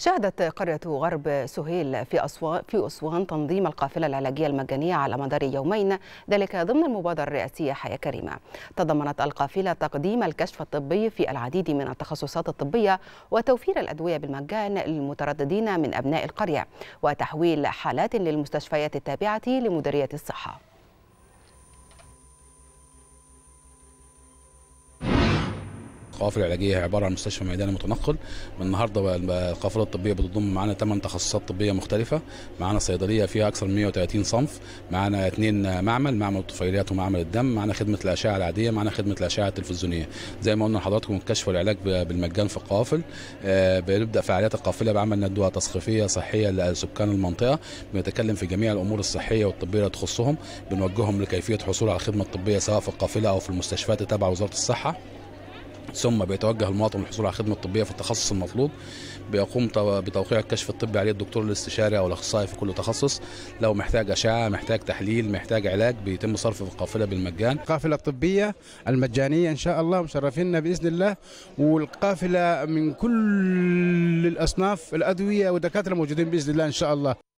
شهدت قرية غرب سهيل في أسوان, في أسوان تنظيم القافلة العلاجية المجانية على مدار يومين ذلك ضمن المبادرة الرئاسية حياة كريمة تضمنت القافلة تقديم الكشف الطبي في العديد من التخصصات الطبية وتوفير الأدوية بالمجان للمترددين من أبناء القرية وتحويل حالات للمستشفيات التابعة لمديرية الصحة القوافل العلاجيه هي عباره عن مستشفى ميداني متنقل من النهارده القافله الطبيه بتضم معانا 8 تخصصات طبيه مختلفه معانا صيدليه فيها اكثر من 130 صنف معانا اثنين معمل معمل الطفيليات ومعمل الدم معانا خدمه الاشعه العاديه معانا خدمه الاشعه التلفزيونيه زي ما قلنا لحضراتكم الكشف والعلاج بالمجان في القوافل آه بنبدا فعاليات القافله بعمل ندوه تثقيفيه صحيه لسكان المنطقه بنتكلم في جميع الامور الصحيه والطبيه اللي تخصهم بنوجههم لكيفيه الحصول على الخدمه الطبيه سواء في القافله او في المستشفيات تبع وزاره الصحه ثم بيتوجه المواطن للحصول على خدمة طبية في التخصص المطلوب بيقوم بتوقيع الكشف الطبي عليه الدكتور الاستشاري أو الأخصائي في كل تخصص لو محتاج أشعة محتاج تحليل محتاج علاج بيتم صرفه في القافلة بالمجان القافلة الطبية المجانية إن شاء الله مشرفينا بإذن الله والقافلة من كل الأصناف الأدوية والدكاترة موجودين بإذن الله إن شاء الله